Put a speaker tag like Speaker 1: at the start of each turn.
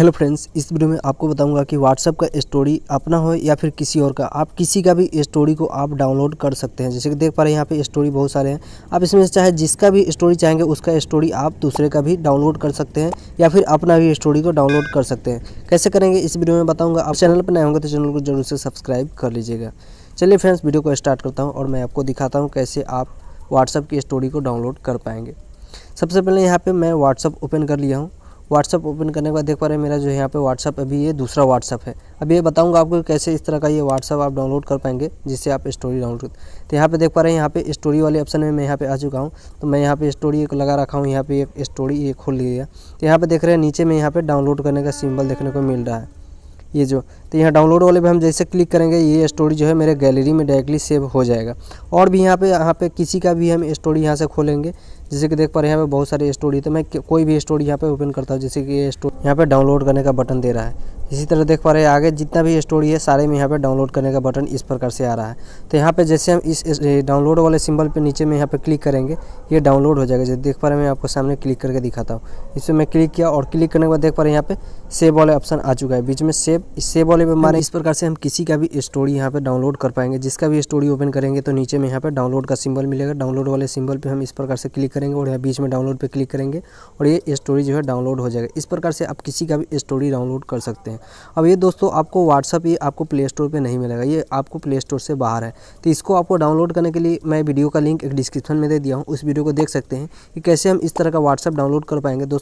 Speaker 1: hello friends इस video में आपको बताऊंगा कि व्हाट्सअप का स्टोरी अपना हो या फिर किसी और का आप किसी का भी स्टोरी को आप डाउनलोड कर सकते हैं जैसे कि देख पा रहे हैं यहाँ पे स्टोरी बहुत सारे हैं आप इसमें चाहे जिसका भी स्टोरी चाहेंगे उसका स्टोरी आप दूसरे का भी डाउनलोड कर सकते हैं या फिर अपना भी स्टोरी को डाउनलोड कर सकते हैं कैसे करेंगे इस वीडियो में बताऊँगा आप चैनल पर नए होंगे तो चैनल को जरूर से सब्सक्राइब कर लीजिएगा चलिए फ्रेंड्स वीडियो को स्टार्ट करता हूँ और मैं आपको दिखाता हूँ कैसे आप व्हाट्सअप की स्टोरी को डाउनलोड कर पाएंगे सबसे पहले यहाँ पर मैं व्हाट्सअप ओपन कर लिया हूँ व्हाट्सअप ओपन करने के बाद देख पा रहे हैं मेरा जो यहाँ पे व्हाट्सअप अभी ये दूसरा व्हाट्सअप है अब ये बताऊँगा आपको कैसे इस तरह का ये व्हाट्सअप आप डाउनलोड कर पाएंगे जिससे आप स्टोरी डाउनलोड कर तो यहाँ पे देख पा रहे हैं यहाँ पे स्टोरी वाले ऑप्शन में मैं यहाँ पे आ चुका हूँ तो मैं यहाँ पे स्टोरी एक लगा रखा हूँ यहाँ पे एक स्टोरी ये खोल लिया तो यहाँ पे देख रहे हैं नीचे में यहाँ पे डाउनलोड करने का सिंबल देखने को मिल रहा है ये जो तो यहाँ डाउनलोड वाले पे हम जैसे क्लिक करेंगे ये स्टोरी जो है मेरे गैलरी में डायरेक्टली सेव हो जाएगा और भी यहाँ पे यहाँ पे किसी का भी हम स्टोरी यहाँ से खोलेंगे जैसे कि देख पा रहे हैं यहाँ पे बहुत सारे स्टोरी तो मैं कोई भी स्टोरी यहाँ पे ओपन करता हूँ जैसे कि ये स्टोरी यहाँ पे डाउनलोड करने का बटन दे रहा है इसी तरह देख पा रहे हैं आगे जितना भी स्टोरी है सारे में यहाँ पे डाउनलोड करने का बटन इस प्रकार से आ रहा है तो यहाँ पे जैसे हम इस डाउनलोड वाले सिंबल पे नीचे में यहाँ पे क्लिक करेंगे ये डाउनलोड हो जाएगा जैसे देख पा रहे हैं मैं आपको सामने क्लिक करके दिखाता हूँ इसमें मैं क्लिक किया और क्लिक करने के बाद देख पा रहे हैं यहाँ पे सेव वाले ऑप्शन आ चुका है बीच में सेव इस सेव वाले पर मारे इस प्रकार से हम किसी का भी स्टोरी यहाँ पर डाउनलोड कर पाएंगे जिसका भी स्टोरी ओपन करेंगे तो नीचे में यहाँ पर डाउनलोड का सिंबल मिलेगा डाउनलोड वाले सिंबल पर हम इस प्रकार से क्लिक करेंगे और यहाँ बीच में डाउनलोड पर क्लिक करेंगे और ये स्टोरी जो है डाउनलोड हो जाएगा इस प्रकार से आप किसी का भी स्टोरी डाउनलोड कर सकते हैं अब ये दोस्तों आपको व्हाट्सअप ये आपको प्ले स्टोर पर नहीं मिलेगा ये आपको प्ले स्टोर से बाहर है तो इसको आपको डाउनलोड करने के लिए मैं वीडियो का लिंक एक डिस्क्रिप्शन में दे दिया हूँ उस वीडियो को देख सकते हैं कि कैसे हम इस तरह का व्हाट्सअप डाउनलोड कर पाएंगे दोस्तों